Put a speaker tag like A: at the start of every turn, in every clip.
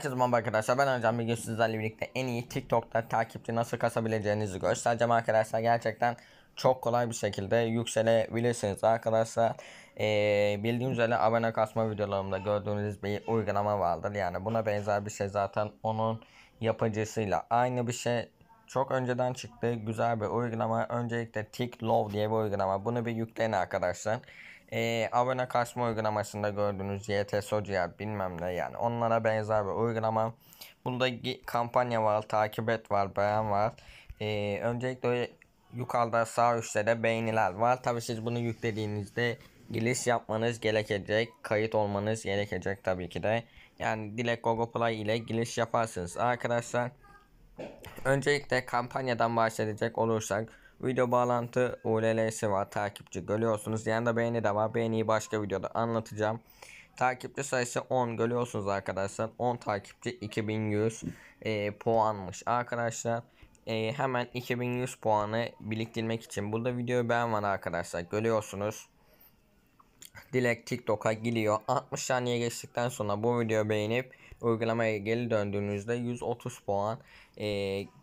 A: Herkese merhaba arkadaşlar ben Ercan Bilgi sizlerle birlikte en iyi TikTok'ta takipçi nasıl kasabileceğinizi göstereceğim arkadaşlar gerçekten çok kolay bir şekilde yükselebilirsiniz arkadaşlar ee, bildiğiniz üzere abone kasma videolarımda gördüğünüz bir uygulama vardır yani buna benzer bir şey zaten onun yapıcısıyla aynı bir şey çok önceden çıktı güzel bir uygulama öncelikle TikLove diye bir uygulama bunu bir yükleyin arkadaşlar e, abone kasma uygulamasında gördüğünüz YTS Hoca bilmem ne yani onlara benzer bir uygulama. Bunda kampanya var, takip et var, beğen var. E, öncelikle yukarıda sağ üstte de beğeniler var. Tabi siz bunu yüklediğinizde giriş yapmanız gerekecek, kayıt olmanız gerekecek tabii ki de. Yani Dilek Google Play ile giriş yaparsınız arkadaşlar. Öncelikle kampanyadan bahsedecek olursak Video bağlantı ULLS var. Takipçi görüyorsunuz. Yanında beğeni de var. Beğeniyi başka videoda anlatacağım. Takipçi sayısı 10 görüyorsunuz arkadaşlar. 10 takipçi 2100 e, puanmış arkadaşlar. E, hemen 2100 puanı biriktirmek için burada video beğen var arkadaşlar. Görüyorsunuz. Dilek TikTok'a gidiyor. 60 saniye geçtikten sonra bu videoyu beğenip uygulamaya geri döndüğünüzde 130 puan e,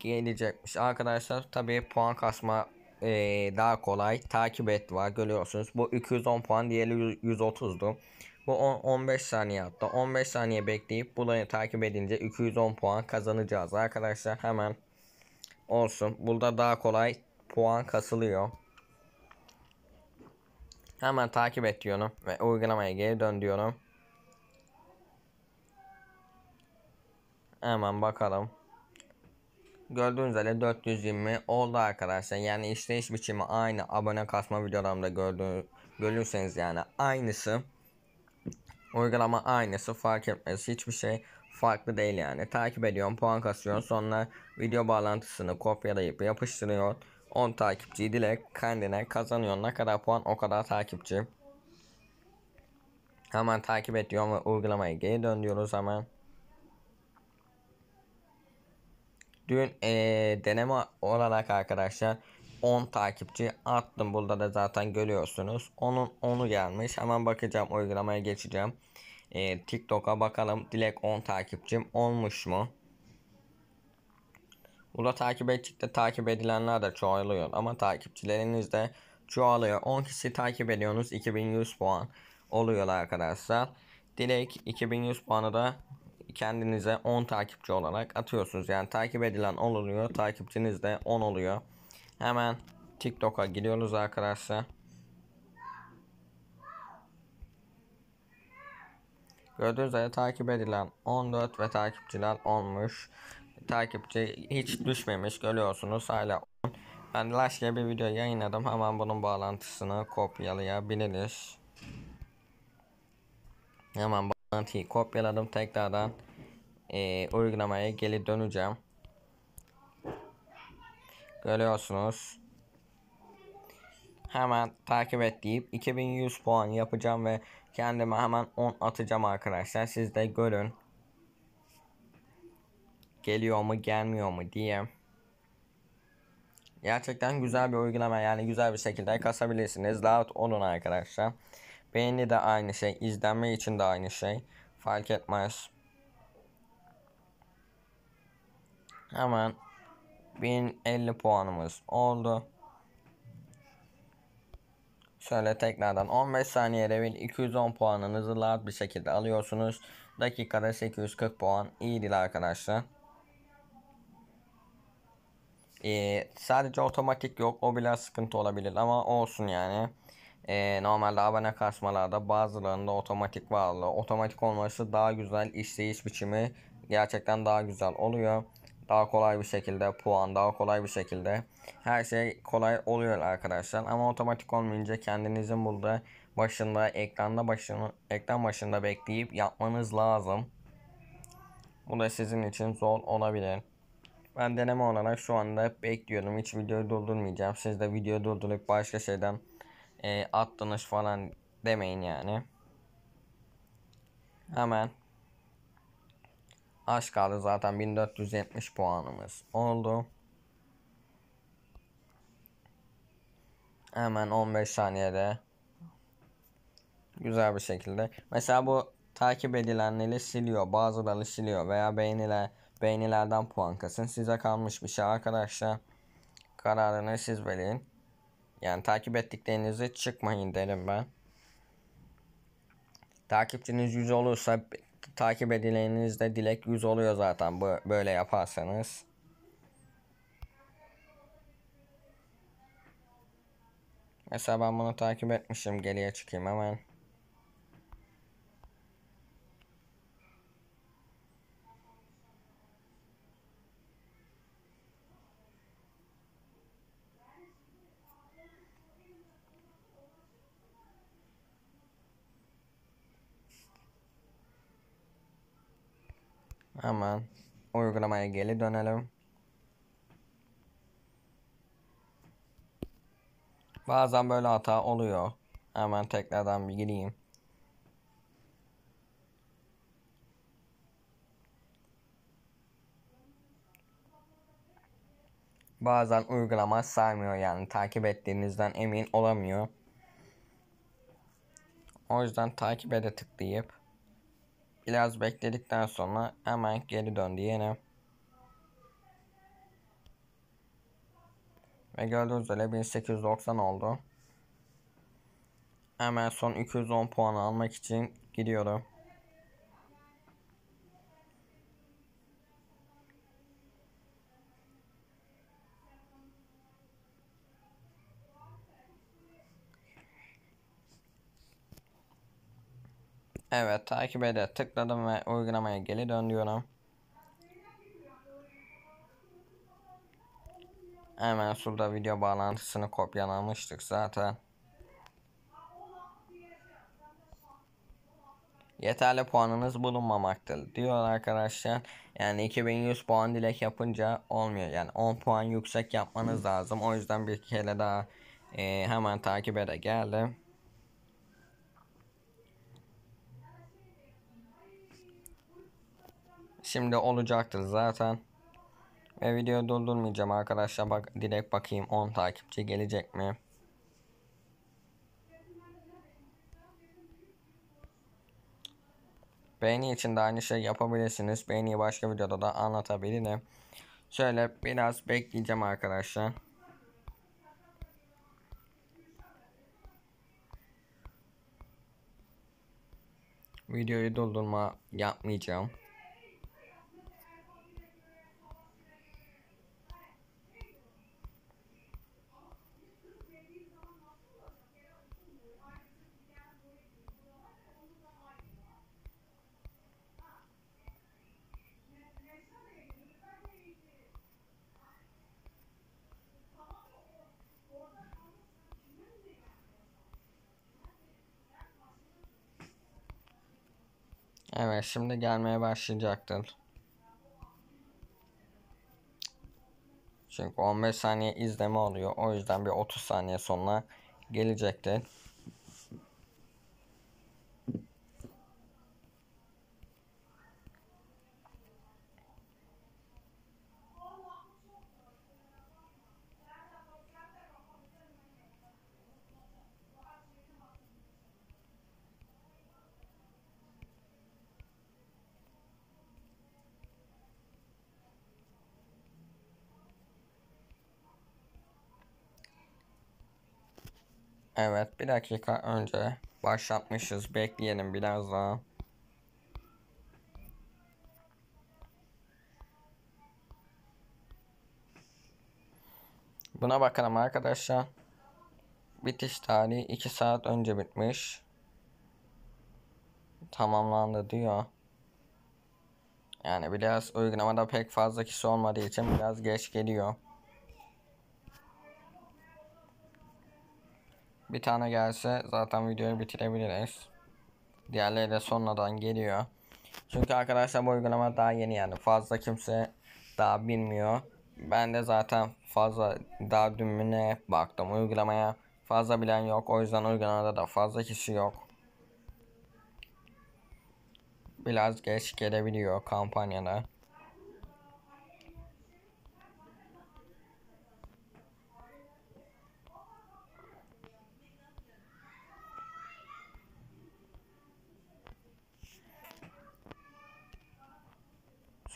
A: gelecekmiş. Arkadaşlar tabi puan kasma e, daha kolay. Takip et var görüyorsunuz. Bu 210 puan diğeri 130'du. Bu 10, 15 saniye hatta 15 saniye bekleyip burayı takip edince 210 puan kazanacağız arkadaşlar hemen olsun. Burada daha kolay puan kasılıyor. Hemen takip et diyorum ve uygulamaya geri dön diyorum. Hemen bakalım. Gördüğünüz üzere 420 oldu arkadaşlar. Yani işleyiş biçimi aynı abone kasma videolarımda gördüğünüz görürseniz yani aynısı. Uygulama aynısı fark etmez. Hiçbir şey farklı değil yani. Takip ediyorum, puan kasıyorum. Sonra video bağlantısını kopyalayıp yapıştırıyorum. 10 takipçiyi dile kendine kazanıyor. Ne kadar puan o kadar takipçi. Hemen takip ediyorum ve uygulamaya geri dön diyoruz hemen. Dün ee, deneme olarak arkadaşlar 10 takipçi attım. Burada da zaten görüyorsunuz. Onun 10'u gelmiş. Hemen bakacağım uygulamaya geçeceğim. E, TikTok'a bakalım. Dilek 10 takipçim olmuş mu? Burada takip ettikçe takip edilenler de çoğalıyor ama takipçileriniz de çoğalıyor. 10 kişi takip ediyorsunuz 2100 puan oluyor arkadaşlar. Direkt 2100 puanı da kendinize 10 takipçi olarak atıyorsunuz. Yani takip edilen oluyor. Takipçiniz de 10 oluyor. Hemen TikTok'a giriyoruz arkadaşlar. Gördüğünüz üzere takip edilen 14 ve takipçiler olmuş takipçi hiç düşmemiş görüyorsunuz hala Ben Lash bir video yayınladım hemen bunun bağlantısını kopyalayabiliriz. Hemen bağlantıyı kopyaladım tekrardan e, uygulamaya geri döneceğim. Görüyorsunuz. Hemen takip et deyip 2100 puan yapacağım ve kendime hemen 10 atacağım arkadaşlar. Siz de görün geliyor mu gelmiyor mu diye. Gerçekten güzel bir uygulama yani güzel bir şekilde kasabilirsiniz. Rahat olun arkadaşlar. Beğeni de aynı şey. izlenme için de aynı şey. Fark etmez. Hemen 1050 puanımız oldu. Şöyle tekrardan 15 saniyede bir 210 puanınızı rahat bir şekilde alıyorsunuz. Dakikada 840 puan iyidir arkadaşlar. Ee, sadece otomatik yok. O biraz sıkıntı olabilir ama olsun yani. Ee, normalde abone kasmalarda bazılarında otomatik varlı. Otomatik olması daha güzel. işleyiş biçimi gerçekten daha güzel oluyor. Daha kolay bir şekilde puan, daha kolay bir şekilde her şey kolay oluyor arkadaşlar. Ama otomatik olmayınca kendinizin burada başında, ekranda başını, ekran başında bekleyip yapmanız lazım. Bu da sizin için zor olabilir. Ben deneme olarak şu anda bekliyorum. Hiç videoyu doldurmayacağım. Siz de videoyu doldurup başka şeyden e, attınız falan demeyin yani. Hemen. Az kaldı zaten 1470 puanımız oldu. Hemen 15 saniyede güzel bir şekilde. Mesela bu takip edilenleri siliyor, bazıları siliyor veya beğeniler Beğenilerden puan kasın. Size kalmış bir şey arkadaşlar. Kararını siz verin. Yani takip ettiklerinizi çıkmayın derim ben. Takipçiniz 100 olursa takip edileniniz dilek 100 oluyor zaten bu böyle yaparsanız. Mesela ben bunu takip etmişim. Geriye çıkayım hemen. Hemen uygulamaya geri dönelim. Bazen böyle hata oluyor. Hemen tekrardan bir gireyim. Bazen uygulama saymıyor yani takip ettiğinizden emin olamıyor. O yüzden takip ede tıklayıp Biraz bekledikten sonra hemen geri döndü yine. Ve gördüğünüz üzere 1890 oldu. Hemen son 210 puan almak için gidiyorum. Evet takip ede tıkladım ve uygulamaya geri dön Hemen şurada video bağlantısını kopyalamıştık zaten. Yeterli puanınız bulunmamaktadır diyor arkadaşlar. Yani 2100 puan dilek yapınca olmuyor. Yani 10 puan yüksek yapmanız lazım. O yüzden bir kere daha e, hemen takibe de geldim. Şimdi olacaktır zaten. Ve video durdurmayacağım arkadaşlar. Bak direkt bakayım 10 takipçi gelecek mi? Beğeni için de aynı şey yapabilirsiniz. Beğeniyi başka videoda da anlatabilirim. Şöyle biraz bekleyeceğim arkadaşlar. Videoyu doldurma yapmayacağım. Evet şimdi gelmeye başlayacaktır. Çünkü 15 saniye izleme oluyor. O yüzden bir 30 saniye sonra gelecektir. Evet bir dakika önce başlatmışız. Bekleyelim biraz daha. Buna bakalım arkadaşlar. Bitiş tarihi 2 saat önce bitmiş. Tamamlandı diyor. Yani biraz uygulamada pek fazla kişi olmadığı için biraz geç geliyor. Bir tane gelse zaten videoyu bitirebiliriz. Diğerleri de sonradan geliyor. Çünkü arkadaşlar bu uygulama daha yeni yani fazla kimse daha bilmiyor. Ben de zaten fazla daha dümüne baktım uygulamaya. Fazla bilen yok. O yüzden uygulamada da fazla kişi yok. Biraz geç gelebiliyor kampanyada.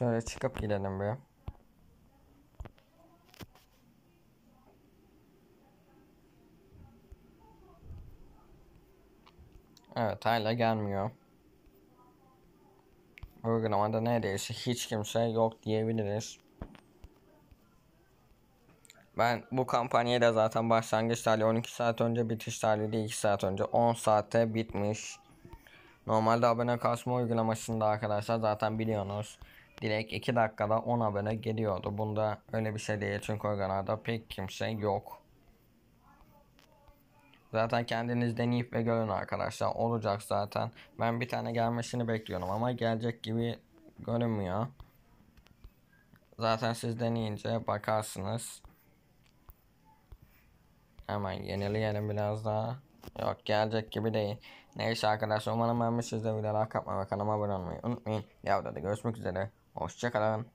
A: Şöyle çıkıp gidelim buraya. Evet hala gelmiyor. Uygulamada neredeyse hiç kimse yok diyebiliriz. Ben bu kampanyayı da zaten başlangıç tarihi 12 saat önce bitiş tarihi de 2 saat önce 10 saatte bitmiş. Normalde abone kasma uygulamasında arkadaşlar zaten biliyorsunuz. Direkt 2 dakikada 10 abone geliyordu. Bunda öyle bir şey değil çünkü o kanalda pek kimse yok. Zaten kendiniz deneyip ve görün arkadaşlar. Olacak zaten. Ben bir tane gelmesini bekliyorum ama gelecek gibi görünmüyor. Zaten siz deneyince bakarsınız. Hemen yenileyelim biraz daha. Yok gelecek gibi değil. Neyse arkadaşlar umarım beğenmişsinizdir. Videolar kapmamak kanalıma abone olmayı unutmayın. Ya da görüşmek üzere. Hoşçakalın.